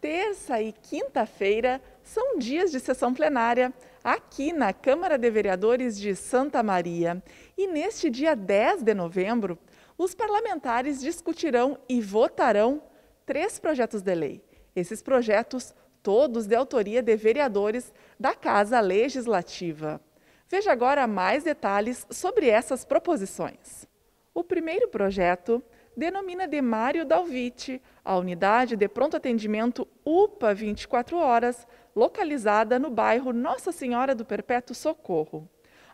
terça e quinta-feira são dias de sessão plenária aqui na Câmara de Vereadores de Santa Maria. E neste dia 10 de novembro, os parlamentares discutirão e votarão três projetos de lei. Esses projetos, todos de autoria de vereadores da Casa Legislativa. Veja agora mais detalhes sobre essas proposições. O primeiro projeto denomina de Mário a unidade de pronto atendimento UPA 24 horas, localizada no bairro Nossa Senhora do Perpétuo Socorro.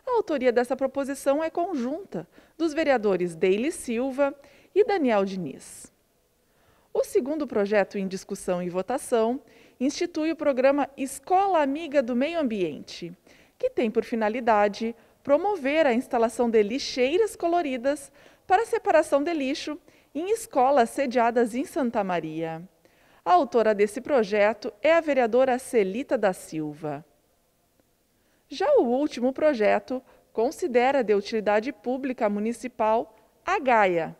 A autoria dessa proposição é conjunta dos vereadores Deile Silva e Daniel Diniz. O segundo projeto em discussão e votação institui o programa Escola Amiga do Meio Ambiente, que tem por finalidade promover a instalação de lixeiras coloridas para separação de lixo em escolas sediadas em Santa Maria. A autora desse projeto é a vereadora Celita da Silva. Já o último projeto considera de utilidade pública municipal a GAIA,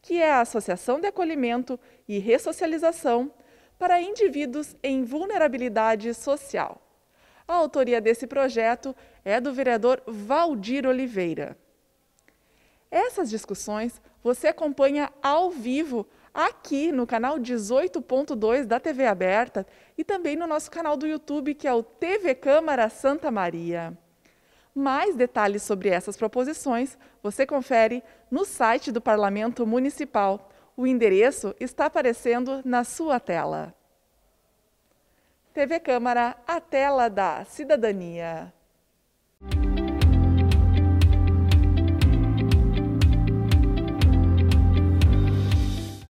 que é a Associação de Acolhimento e Ressocialização para Indivíduos em Vulnerabilidade Social. A autoria desse projeto é do vereador Valdir Oliveira. Essas discussões você acompanha ao vivo aqui no canal 18.2 da TV Aberta e também no nosso canal do YouTube, que é o TV Câmara Santa Maria. Mais detalhes sobre essas proposições você confere no site do Parlamento Municipal. O endereço está aparecendo na sua tela. TV Câmara, a tela da cidadania.